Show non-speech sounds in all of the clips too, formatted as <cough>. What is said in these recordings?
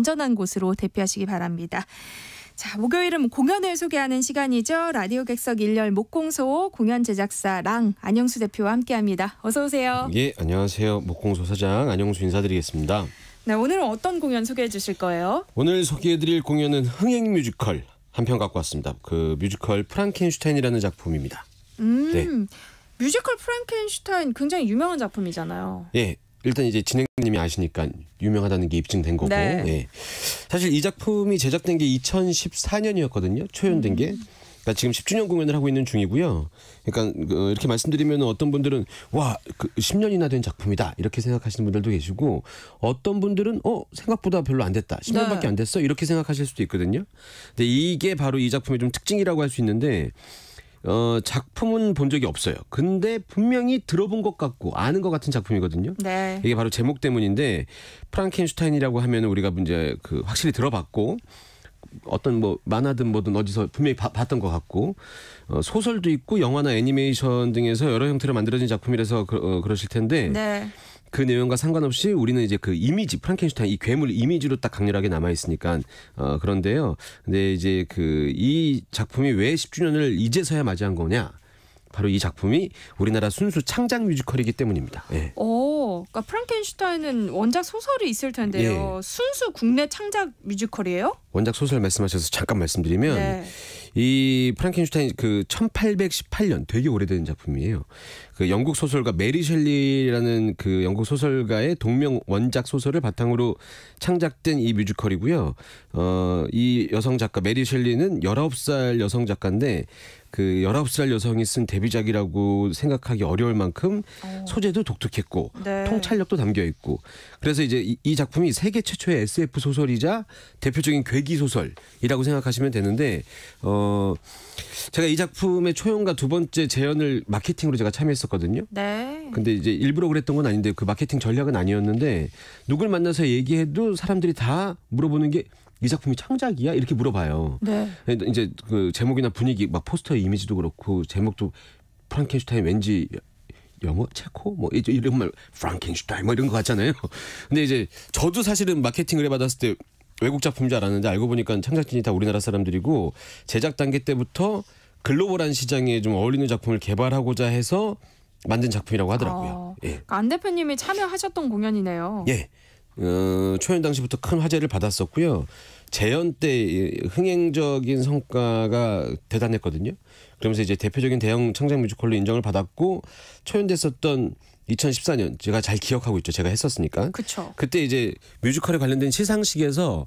안전한 곳으로 대피하시기 바랍니다. 자, 목요일은 공연을 소개하는 시간이죠. 라디오 객석 1열 목공소 공연 제작사 랑 안영수 대표와 함께합니다. 어서 오세요. 예, 안녕하세요. 목공소 사장 안영수 인사드리겠습니다. 네, 오늘은 어떤 공연 소개해 주실 거예요? 오늘 소개해 드릴 공연은 흥행 뮤지컬 한 편 갖고 왔습니다. 그 뮤지컬 프랑켄슈타인이라는 작품입니다. 음. 네. 뮤지컬 프랑켄슈타인 굉장히 유명한 작품이잖아요. 예, 일단 이제 진행님이 아시니까 유명하다는 게 입증된 거고 네. 예. 사실 이 작품이 제작된 게 2014년이었거든요. 초연된 게. 음. 그러니까 지금 10주년 공연을 하고 있는 중이고요. 그러니까 그 이렇게 말씀드리면 어떤 분들은 와, 그 10년이나 된 작품이다. 이렇게 생각하시는 분들도 계시고 어떤 분들은 어, 생각보다 별로 안 됐다. 10년밖에 안 됐어. 이렇게 생각하실 수도 있거든요. 근데 이게 바로 이 작품의 좀 특징이라고 할 수 있는데 어, 작품은 본 적이 없어요. 근데 분명히 들어본 것 같고 아는 것 같은 작품이거든요. 네. 이게 바로 제목 때문인데 프랑켄슈타인이라고 하면 우리가 문제그 확실히 들어봤고 어떤 뭐 만화든 뭐든 어디서 분명히 바, 봤던 것 같고 어, 소설도 있고 영화나 애니메이션 등에서 여러 형태로 만들어진 작품이라서 그, 어, 그 러실 텐데 네. 그 내용과 상관없이 우리는 이제 그 이미지 프랑켄슈타인 이 괴물 이미지로 딱 강렬하게 남아 있으니까 어 그런데요. 근데 이제 그 이 작품이 왜 10주년을 이제서야 맞이한 거냐? 바로 이 작품이 우리나라 순수 창작 뮤지컬이기 때문입니다. 예. 오, 어, 그러니까 프랑켄슈타인은 원작 소설이 있을 텐데요. 예. 순수 국내 창작 뮤지컬이에요? 원작 소설 말씀하셔서 잠깐 말씀드리면 네. 이 프랑켄슈타인 그 1818년 되게 오래된 작품이에요. 그 영국 소설가 메리 셸리라는 그 영국 소설가의 동명 원작 소설을 바탕으로 창작된 이 뮤지컬이고요. 어, 이 여성 작가 메리 셸리는 19살 여성 작가인데 그 19살 여성이 쓴 데뷔작이라고 생각하기 어려울 만큼 어. 소재도 독특했고 네. 통찰력도 담겨 있고 그래서 이제 이, 이 작품이 세계 최초의 SF 소설이자 대표적인 괴 대기 소설이라고 생각하시면 되는데 어 제가 이 작품의 초연과 두 번째 재연을 마케팅으로 제가 참여했었거든요. 네. 근데 이제 일부러 그랬던 건 아닌데 그 마케팅 전략은 아니었는데 누굴 만나서 얘기해도 사람들이 다 물어보는 게 이 작품이 창작이야 이렇게 물어봐요. 네. 이제 그 제목이나 분위기 막 포스터 이미지도 그렇고 제목도 프랑켄슈타인 왠지 영어, 체코 뭐 이런 말 프랑켄슈타인 뭐 이런 거 같잖아요. <laughs> 근데 이제 저도 사실은 마케팅을 해받았을 때 외국 작품인 줄 알았는데 알고 보니까 창작진이 다 우리나라 사람들이고 제작 단계 때부터 글로벌한 시장에 좀 어울리는 작품을 개발하고자 해서 만든 작품이라고 하더라고요. 아, 예. 그러니까 안 대표님이 참여하셨던 공연이네요. 예. 어, 초연 당시부터 큰 화제를 받았었고요. 재현 때 흥행적인 성과가 대단했거든요. 그러면서 이제 대표적인 대형 창작 뮤지컬로 인정을 받았고 초연됐었던 2014년 제가 잘 기억하고 있죠. 제가 했었으니까. 그쵸. 그때 이제 뮤지컬에 관련된 시상식에서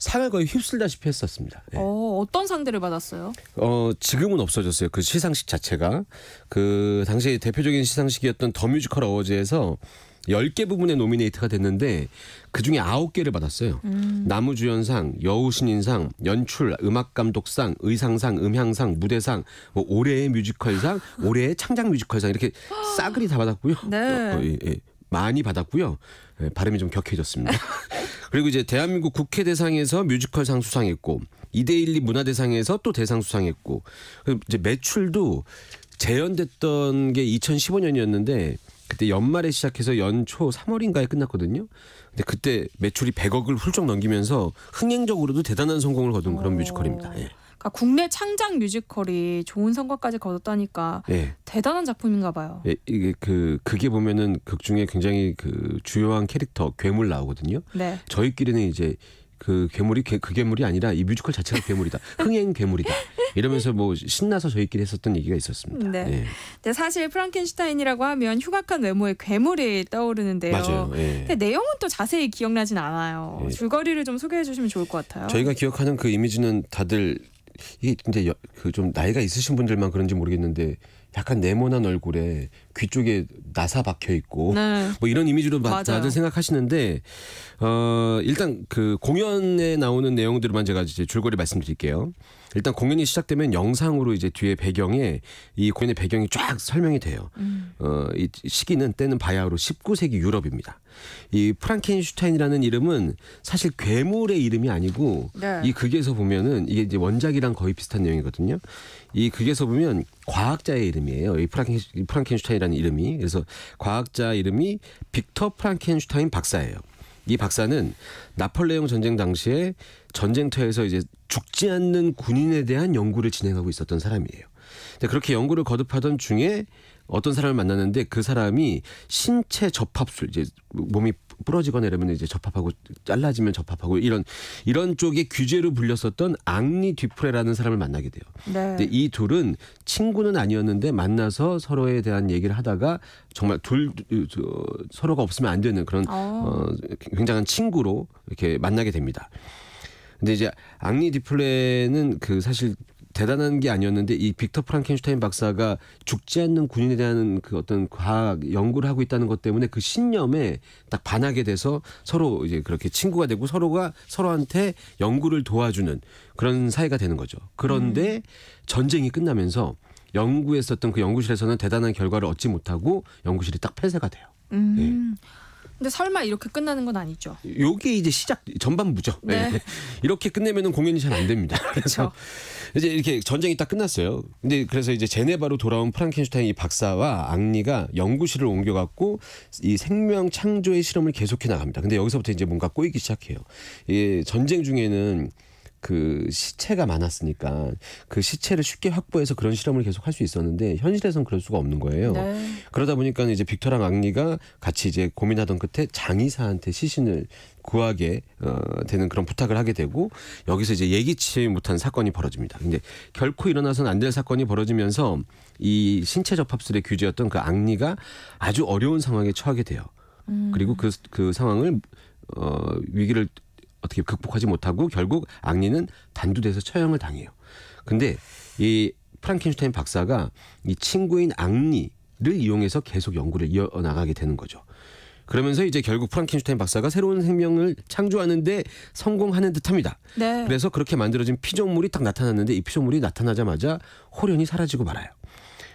상을 거의 휩쓸다시피 했었습니다. 네. 어, 어떤 상들을 받았어요? 어, 지금은 없어졌어요. 그 시상식 자체가 그 당시 대표적인 시상식이었던 더 뮤지컬 어워즈에서 열개 부분에 노미네이트가 됐는데 그중에 아홉 개를 받았어요. 음. 나무주연상, 여우신인상, 연출, 음악감독상, 의상상, 음향상, 무대상, 뭐 올해의 뮤지컬상, <gasps> 올해의 창작 뮤지컬상 이렇게 싸그리 다 받았고요. 네. 어, 예, 예. 많이 받았고요. 예, 발음이 좀 격해졌습니다. <laughs> 그리고 이제 대한민국 국회 대상에서 뮤지컬상 수상했고 이데일리 문화대상에서 또 대상 수상했고 이제 매출도 재연됐던 게 2015년이었는데 그때 연말에 시작해서 연초 3월인가에 끝났거든요. 근데 그때 매출이 100억을 훌쩍 넘기면서 흥행적으로도 대단한 성공을 거둔 그런 오. 어. 뮤지컬입니다. 예. 그러니까 국내 창작 뮤지컬이 좋은 성과까지 거뒀다니까 예. 대단한 작품인가 봐요. 예, 이게 그 그게 보면은 극 중에 굉장히 그 주요한 캐릭터 괴물 나오거든요. 네. 저희끼리는 이제 그 괴물이 그 괴물이 아니라 이 뮤지컬 자체가 괴물이다. <laughs> 흥행 괴물이다. 이러면서 뭐 신나서 저희끼리 했었던 얘기가 있었습니다. 네. 네. 네 사실 프랑켄슈타인이라고 하면 흉악한 외모의 괴물이 떠오르는데요. 맞아요. 네. 근데 내용은 또 자세히 기억나진 않아요. 예. 줄거리를 좀 소개해 주시면 좋을 것 같아요. 저희가 기억하는 그 이미지는 다들 이게 근데 그좀 나이가 있으신 분들만 그런지 모르겠는데 약간 네모난 얼굴에 귀 쪽에 나사 박혀 있고 네. 뭐 이런 이미지로 맞아요. 다들 생각하시는데 어 일단 그 공연에 나오는 내용들만 제가 이제 줄거리 말씀드릴게요. 일단 공연이 시작되면 영상으로 이제 뒤에 배경에 이 공연의 배경이 쫙 설명이 돼요. 음. 어, 이 시기는 때는 바야흐로 19세기 유럽입니다. 이 프랑켄슈타인이라는 이름은 사실 괴물의 이름이 아니고 네. 이 극에서 보면은 이게 이제 원작이랑 거의 비슷한 내용이거든요. 이 극에서 보면 과학자의 이름이에요. 이 프랑켄, 프랑켄슈타인이라는 이름이. 그래서 과학자 이름이 빅터 프랑켄슈타인 박사예요. 이 박사는 나폴레옹 전쟁 당시에 전쟁터에서 이제 죽지 않는 군인에 대한 연구를 진행하고 있었던 사람이에요. 그렇게 연구를 거듭하던 중에 어떤 사람을 만났는데 그 사람이 신체 접합술 이제 몸이 부러지거나 이러면 이제 접합하고 잘라지면 접합하고 이런 이런 쪽에 규제로 불렸었던 앙리 듀프레라는 사람을 만나게 돼요. 네. 근데 이 둘은 친구는 아니었는데 만나서 서로에 대한 얘기를 하다가 정말 둘 저, 서로가 없으면 안 되는 그런 어, 어 굉장한 친구로 이렇게 만나게 됩니다. 근데 이제 앙리 디플레는 그 사실 대단한 게 아니었는데 이 빅터 프랑켄슈타인 박사가 죽지 않는 군인에 대한 그 어떤 과학 연구를 하고 있다는 것 때문에 그 신념에 딱 반하게 돼서 서로 이제 그렇게 친구가 되고 서로가 서로한테 연구를 도와주는 그런 사이가 되는 거죠. 그런데 음. 전쟁이 끝나면서 연구했었던 그 연구실에서는 대단한 결과를 얻지 못하고 연구실이 딱 폐쇄가 돼요. 음. 예. 근데 설마 이렇게 끝나는 건 아니죠. 요게 이제 시작 전반부죠. 네. 네. <laughs> 이렇게 끝내면은 공연이 잘 안 됩니다. <laughs> 그래서 그렇죠. 이제 이렇게 전쟁이 딱 끝났어요. 근데 그래서 이제 제네바로 돌아온 프랑켄슈타인 이 박사와 앙리가 연구실을 옮겨 갖고 이 생명 창조의 실험을 계속해 나갑니다. 근데 여기서부터 이제 뭔가 꼬이기 시작해요. 이 전쟁 중에는 그 시체가 많았으니까 그 시체를 쉽게 확보해서 그런 실험을 계속 할 수 있었는데 현실에선 그럴 수가 없는 거예요. 네. 그러다 보니까 이제 빅터랑 악리가 같이 이제 고민하던 끝에 장의사한테 시신을 구하게 어, 되는 그런 부탁을 하게 되고 여기서 이제 예기치 못한 사건이 벌어집니다. 근데 결코 일어나서는안 될 사건이 벌어지면서 이 신체 접합술의 규제였던 그악리가 아주 어려운 상황에 처하게 돼요. 음. 그리고 그, 그 상황을 어, 위기를 어떻게 극복하지 못하고 결국 악리는 단두대에서 처형을 당해요. 근데 이 프랑켄슈타인 박사가 이 친구인 악리를 이용해서 계속 연구를 이어나가게 되는 거죠. 그러면서 이제 결국 프랑켄슈타인 박사가 새로운 생명을 창조하는데 성공하는 듯합니다. 네. 그래서 그렇게 만들어진 피조물이 딱 나타났는데 이 피조물이 나타나자마자 홀연히 사라지고 말아요.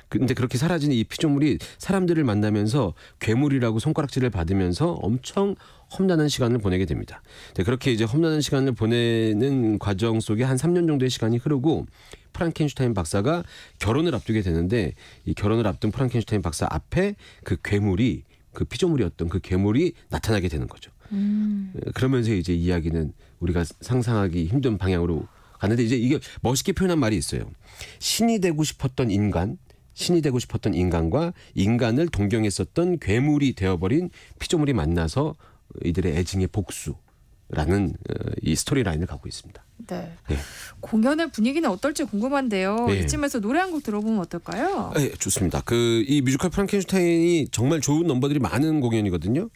그, 근데 그렇게 사라진 이 피조물이 사람들을 만나면서 괴물이라고 손가락질을 받으면서 엄청 험난한 시간을 보내게 됩니다. 네, 그렇게 이제 험난한 시간을 보내는 과정 속에 한 3년 정도의 시간이 흐르고 프랑켄슈타인 박사가 결혼을 앞두게 되는데 이 결혼을 앞둔 프랑켄슈타인 박사 앞에 그 괴물이 그 피조물이었던 그 괴물이 나타나게 되는 거죠. 음. 네, 그러면서 이제 이야기는 우리가 상상하기 힘든 방향으로 가는데 이제 이게 멋있게 표현한 말이 있어요. 신이 되고 싶었던 인간 신이 되고 싶었던 인간과 인간을 동경했었던 괴물이 되어버린 피조물이 만나서 이들의 애증의 복수. 라는 어, 이 스토리 라인을 갖고 있습니다. 네. 네. 공연의 분위기는 어떨지 궁금한데요. 네. 예. 이쯤에서 노래 한 곡 들어보면 어떨까요? 네, 좋습니다. 그이 뮤지컬 프랑켄슈타인이 정말 좋은 넘버들이 많은 공연이거든요.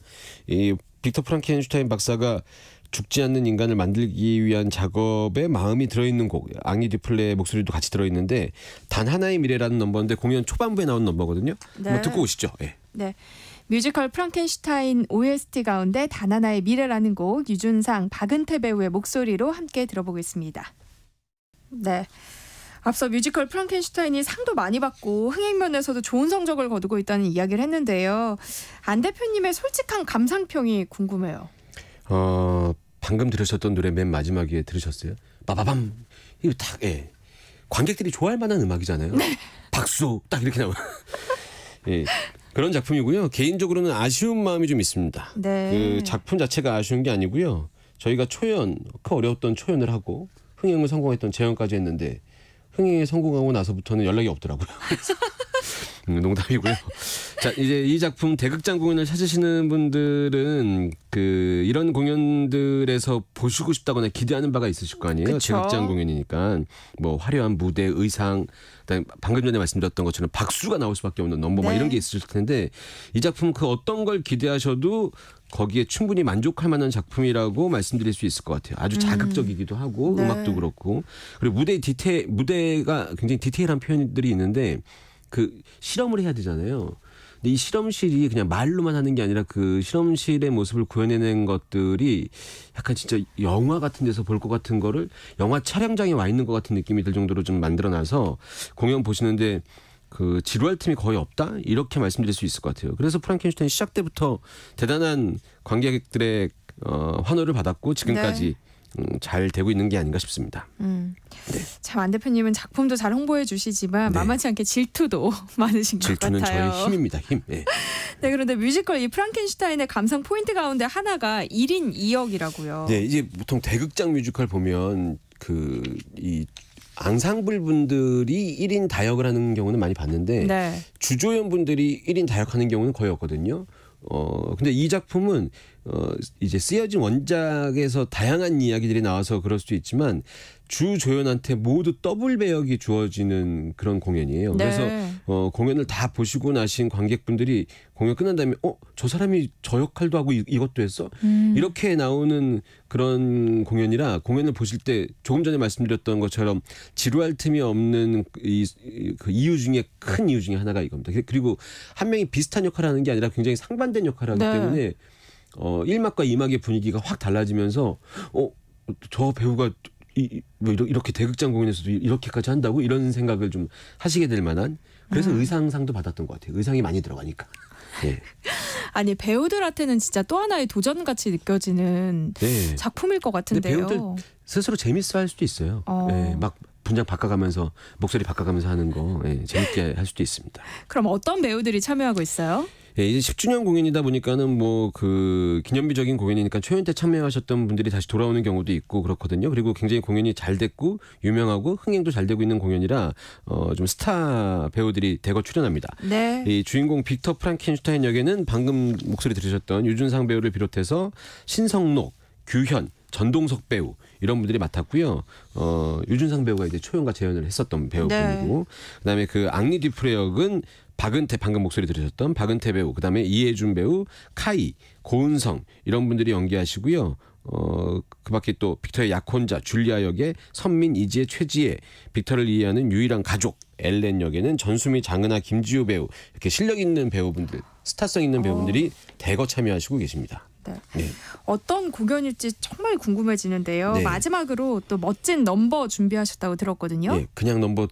이 빅터 프랑켄슈타인 박사가 죽지 않는 인간을 만들기 위한 작업에 마음이 들어있는 곡 앙리 듀플레의 목소리도 같이 들어있는데 단 하나의 미래라는 넘버인데 공연 초반부에 나온 넘버거든요. 네. 한번 듣고 오시죠. 네. 네. 뮤지컬 프랑켄슈타인 OST 가운데 단 하나의 미래라는 곡 유준상 박은태 배우의 목소리로 함께 들어보겠습니다. 네. 앞서 뮤지컬 프랑켄슈타인이 상도 많이 받고 흥행면에서도 좋은 성적을 거두고 있다는 이야기를 했는데요. 안 대표님의 솔직한 감상평이 궁금해요. 어, 방금 들으셨던 노래 맨 마지막에 들으셨어요? 빠바밤. 이거 딱, 예. 관객들이 좋아할 만한 음악이잖아요. 네. 박수! 딱 이렇게 나와 예. 그런 작품이고요. 개인적으로는 아쉬운 마음이 좀 있습니다. 네. 그 작품 자체가 아쉬운 게 아니고요. 저희가 초연, 그 어려웠던 초연을 하고 흥행을 성공했던 재연까지 했는데 흥행에 성공하고 나서부터는 연락이 없더라고요. <laughs> 음, 농담이고요. 자, 이제 이 작품 대극장 공연을 찾으시는 분들은 그 이런 공연들에서 보시고 싶다거나 기대하는 바가 있으실 거 아니에요? 그쵸? 대극장 공연이니까 뭐 화려한 무대, 의상, 그다음에 방금 전에 말씀드렸던 것처럼 박수가 나올 수밖에 없는 넘버 네. 이런 게 있으실 텐데 이 작품 그 어떤 걸 기대하셔도 거기에 충분히 만족할 만한 작품이라고 말씀드릴 수 있을 것 같아요. 아주 음. 자극적이기도 하고 네. 음. 악도 그렇고 그리고 무대 디테 무대가 굉장히 디테일한 표현들이 있는데 그 실험을 해야 되잖아요. 근데 이 실험실이 그냥 말로만 하는 게 아니라 그 실험실의 모습을 구현해낸 것들이 약간 진짜 영화 같은 데서 볼 것 같은 거를 영화 촬영장에 와 있는 것 같은 느낌이 들 정도로 좀 만들어놔서 공연 보시는데 그 지루할 틈이 거의 없다 이렇게 말씀드릴 수 있을 것 같아요. 그래서 프랑켄슈타인 시작 때부터 대단한 관객들의 어, 환호를 받았고 지금까지 네. 음, 잘 되고 있는 게 아닌가 싶습니다. 음. 네. 참 안 대표님은 작품도 잘 홍보해 주시지만 네. 만만치 않게 질투도 <laughs> 많으신 것 같아요. 질투는 저의 힘입니다. 힘. 네. 네. 그런데 뮤지컬 이 프랑켄슈타인의 감상 포인트 가운데 하나가 1인 2역이라고요. 네, 이제 보통 대극장 뮤지컬 보면 그이 앙상블 분들이 1인 다역을 하는 경우는 많이 봤는데 네. 주조연 분들이 1인 다역하는 경우는 거의 없거든요. 어 근데 이 작품은 어 이제 쓰여진 원작에서 다양한 이야기들이 나와서 그럴 수도 있지만 주 조연한테 모두 더블 배역이 주어지는 그런 공연이에요. 네. 그래서 어 공연을 다 보시고 나신 관객분들이 공연 끝난 다음에 어 저 사람이 저 역할도 하고 이, 것도 했어 음. 이렇게 나오는 그런 공연이라 공연을 보실 때 조금 전에 말씀드렸던 것처럼 지루할 틈이 없는 이, 그 이유 중에 큰 이유 중에 하나가 이겁니다. 그, 그리고 한 명이 비슷한 역할을 하는 게 아니라 굉장히 상반된 역할을 하기 네. 때문에. 어 1막과 2막의 분위기가 확 달라지면서 어 저 배우가 이, 뭐 이렇게 대극장 공연에서도 이렇게까지 한다고 이런 생각을 좀 하시게 될 만한 그래서 음. 의상상도 받았던 것 같아요. 의상이 많이 들어가니까. 네. <laughs> 아니 배우들한테는 진짜 또 하나의 도전 같이 느껴지는 네. 작품일 것 같은데요. 배우들 스스로 재밌어 할 수도 있어요. 어. 네, 막 분장 바꿔가면서 목소리 바꿔가면서 하는 거 예, 재밌게 할 수도 있습니다. 그럼 어떤 배우들이 참여하고 있어요? 예, 이제 10주년 공연이다 보니까는 뭐 그 기념비적인 공연이니까 초연 때 참여하셨던 분들이 다시 돌아오는 경우도 있고 그렇거든요. 그리고 굉장히 공연이 잘 됐고 유명하고 흥행도 잘 되고 있는 공연이라 어 좀 스타 배우들이 대거 출연합니다. 네. 이 주인공 빅터 프랑켄슈타인 역에는 방금 목소리 들으셨던 유준상 배우를 비롯해서 신성록, 규현, 전동석 배우 이런 분들이 맡았고요. 어, 유준상 배우가 이제 초연과 재연을 했었던 배우분이고 네. 그다음에 그 앙리 디프레 역은 박은태 방금 목소리 들으셨던 박은태 배우 그다음에 이해준 배우 카이 고은성 이런 분들이 연기하시고요. 어, 그 밖에 또 빅터의 약혼자 줄리아 역의 선민 이지혜 최지혜 빅터를 이해하는 유일한 가족 엘렌 역에는 전수미 장은하 김지우 배우 이렇게 실력 있는 배우분들 스타성 있는 어. 배우분들이 어. 대거 참여하시고 계십니다. 네. 네. 어떤 공연일지 정말 궁금해지는데요. 네. 마지막으로 또 멋진 넘버 준비하셨다고 들었거든요. 네, 그냥 넘버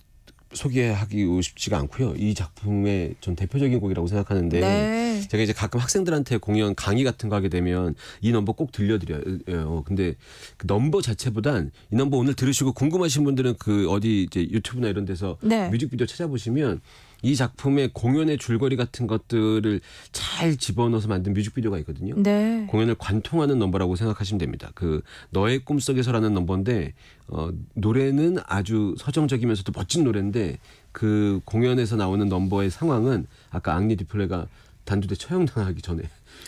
소개하기 쉽지가 않고요. 이 작품의 전 대표적인 곡이라고 생각하는데 네. 제가 이제 가끔 학생들한테 공연 강의 같은 거 하게 되면 이 넘버 꼭 들려드려요. 예, 어, 근데 그 넘버 자체보단 이 넘버 오늘 들으시고 궁금하신 분들은 그 어디 이제 유튜브나 이런 데서 네. 뮤직비디오 찾아보시면 이 작품의 공연의 줄거리 같은 것들을 잘 집어넣어서 만든 뮤직비디오가 있거든요. 네. 공연을 관통하는 넘버라고 생각하시면 됩니다. 그 너의 꿈속에서라는 넘버인데 어, 노래는 아주 서정적이면서도 멋진 노래인데 그 공연에서 나오는 넘버의 상황은 아까 앙리 디플레가 단두대 처형당하기 전에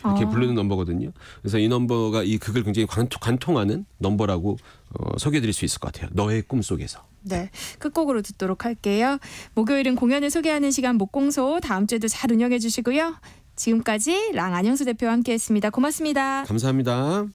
이렇게 아. 부르는 넘버거든요. 그래서 이 넘버가 이 극을 굉장히 관통, 하는 넘버라고 어, 소개해드릴 수 있을 것 같아요. 너의 꿈 속에서. 네, 끝곡으로 그 듣도록 할게요. 목요일은 공연을 소개하는 시간 목공소 다음 주에도 잘 운영해 주시고요. 지금까지 랑 안영수 대표와 함께했습니다. 고맙습니다. 감사합니다.